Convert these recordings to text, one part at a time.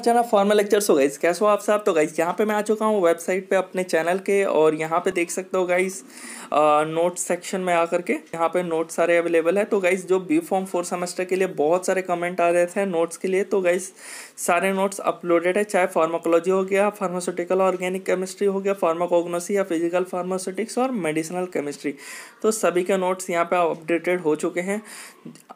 channel formal lectures हो guys कैसे हो आप साहब तो गाइस यहाँ पे मैं आ चुका हूँ वेबसाइट पे अपने चैनल के और यहाँ पे देख सकते हो गाइस नोट सेक्शन में आकर के यहाँ पे नोट सारे अवेलेबल है तो गाइस जो बी फॉर्म फोर सेमेस्टर के लिए बहुत सारे कमेंट आ रहे थे नोट्स के लिए तो गाइस सारे नोट्स अपलोडेड है चाहे फार्माकोलॉजी हो गया फार्मास्यूटिकल ऑर्गेनिक केमिस्ट्री हो गया फार्माकोग्नोसी या फिजिकल फार्मास्यूटिक्स और मेडिसिनल केमिस्ट्री तो सभी के नोट्स यहाँ पर अपडेटेड हो चुके हैं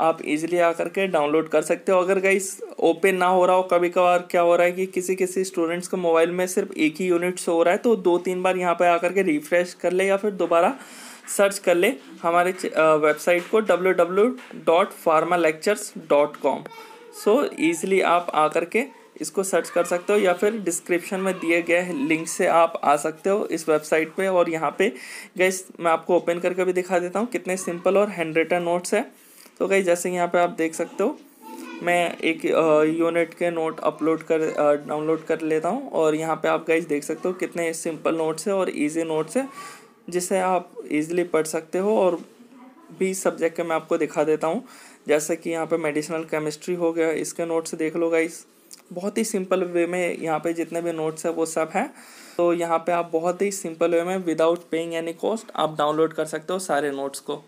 आप इजिली आकर के डाउनलोड कर सकते हो अगर गाइस ओपन ना हो रहा हो कभी कभार क्या हो रहा है कि किसी किसी स्टूडेंट्स को मोबाइल में सिर्फ एक ही यूनिट शो हो रहा है तो दो तीन बार यहाँ पर आकर के रिफ्रेश कर ले या फिर दोबारा सर्च कर ले हमारे वेबसाइट को W W dot pharma lectures dot com so easily आप आकर के इसको सर्च कर सकते हो या फिर डिस्क्रिप्शन में दिए गए लिंक से आप आ सकते हो इस वेबसाइट पे और यहाँ पे गई मैं आपको ओपन करके भी दिखा देता हूँ कितने सिंपल और हैंड रिटन नोट्स है तो गई जैसे यहाँ पे आप देख सकते हो मैं एक यूनिट के नोट अपलोड कर डाउनलोड कर लेता हूँ और यहाँ पे आप गाइज देख सकते हो कितने सिंपल नोट्स है और ईजी नोट्स है जिसे आप इजीली पढ़ सकते हो और भी सब्जेक्ट के मैं आपको दिखा देता हूँ जैसे कि यहाँ पे मेडिसिनल केमिस्ट्री हो गया इसके नोट्स देख लो गाइस बहुत ही सिंपल वे में यहाँ पे जितने भी नोट्स हैं वो सब हैं तो यहाँ पे आप बहुत ही सिंपल वे में विदाउट पेइंग एनी कॉस्ट आप डाउनलोड कर सकते हो सारे नोट्स को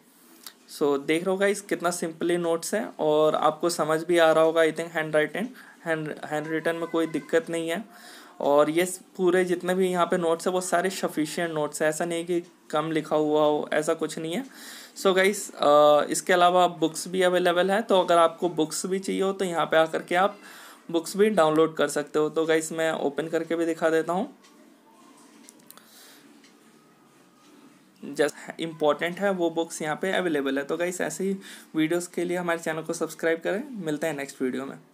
सो so, देख रहे हो गाइस कितना सिंपली नोट्स हैं और आपको समझ भी आ रहा होगा I think handwriting hand handwritten में कोई दिक्कत नहीं है और ये पूरे जितने भी यहाँ पे नोट्स हैं वो सारे सफिशियंट नोट्स हैं ऐसा नहीं कि कम लिखा हुआ हो ऐसा कुछ नहीं है सो so गाइस इसके अलावा बुक्स भी अवेलेबल है तो अगर आपको बुक्स भी चाहिए हो तो यहाँ पर आ के आप बुक्स भी डाउनलोड कर सकते हो तो गाइस मैं ओपन करके भी दिखा देता हूँ जस्ट इंपॉर्टेंट है वो बुक्स यहाँ पे अवेलेबल है तो गाइस ऐसे ही वीडियोस के लिए हमारे चैनल को सब्सक्राइब करें मिलते हैं नेक्स्ट वीडियो में